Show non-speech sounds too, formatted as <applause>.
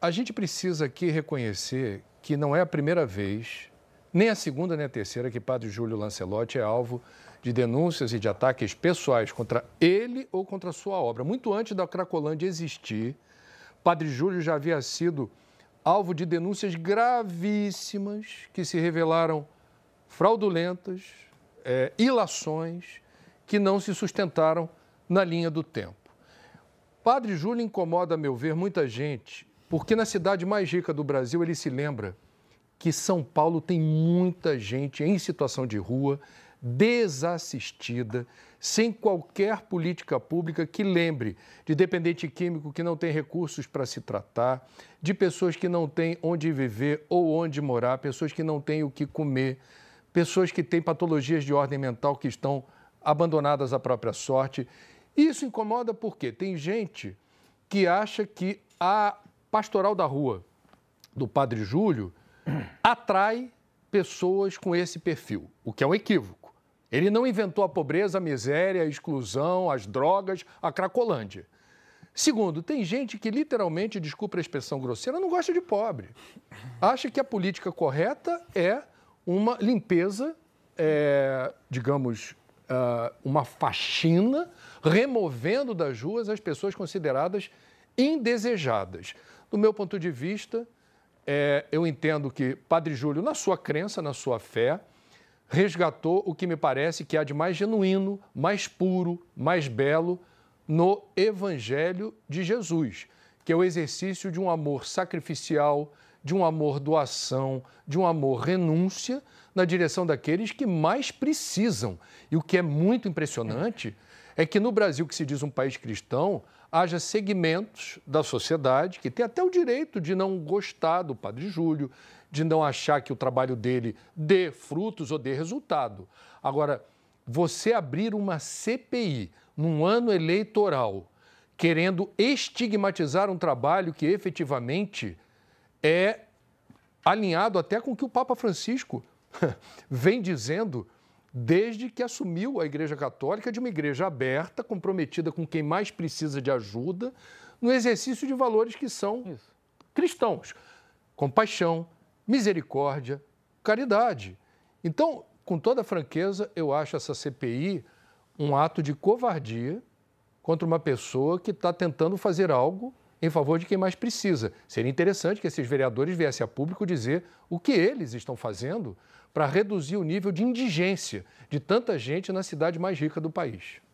a gente precisa aqui reconhecer que não é a primeira vez, nem a segunda nem a terceira, que padre Júlio Lancelotti é alvo de denúncias e de ataques pessoais contra ele ou contra sua obra. Muito antes da Cracolândia existir, padre Júlio já havia sido alvo de denúncias gravíssimas que se revelaram fraudulentas, é, ilações que não se sustentaram na linha do tempo. Padre Júlio incomoda, a meu ver, muita gente porque na cidade mais rica do Brasil ele se lembra que São Paulo tem muita gente em situação de rua, desassistida, sem qualquer política pública que lembre de dependente químico que não tem recursos para se tratar, de pessoas que não têm onde viver ou onde morar, pessoas que não têm o que comer, pessoas que têm patologias de ordem mental que estão abandonadas à própria sorte. Isso incomoda porque tem gente que acha que a Pastoral da Rua do Padre Júlio atrai pessoas com esse perfil, o que é um equívoco. Ele não inventou a pobreza, a miséria, a exclusão, as drogas, a cracolândia. Segundo, tem gente que literalmente, desculpe a expressão grosseira, não gosta de pobre. Acha que a política correta é uma limpeza, é, digamos, ah, uma faxina, removendo das ruas as pessoas consideradas indesejadas. Do meu ponto de vista, é, eu entendo que Padre Júlio, na sua crença, na sua fé, resgatou o que me parece que há de mais genuíno, mais puro, mais belo no Evangelho de Jesus, que é o exercício de um amor sacrificial, de um amor doação, de um amor renúncia na direção daqueles que mais precisam. E o que é muito impressionante é que no Brasil, que se diz um país cristão, haja segmentos da sociedade que têm até o direito de não gostar do Padre Júlio, de não achar que o trabalho dele dê frutos ou dê resultado. Agora, você abrir uma CPI num ano eleitoral, querendo estigmatizar um trabalho que efetivamente é alinhado até com o que o Papa Francisco <laughs> vem dizendo desde que assumiu a Igreja Católica de uma igreja aberta, comprometida com quem mais precisa de ajuda, no exercício de valores que são Isso. cristãos: compaixão, misericórdia, caridade. Então, com toda franqueza, eu acho essa CPI um ato de covardia contra uma pessoa que está tentando fazer algo em favor de quem mais precisa. Seria interessante que esses vereadores viessem a público dizer o que eles estão fazendo para reduzir o nível de indigência de tanta gente na cidade mais rica do país.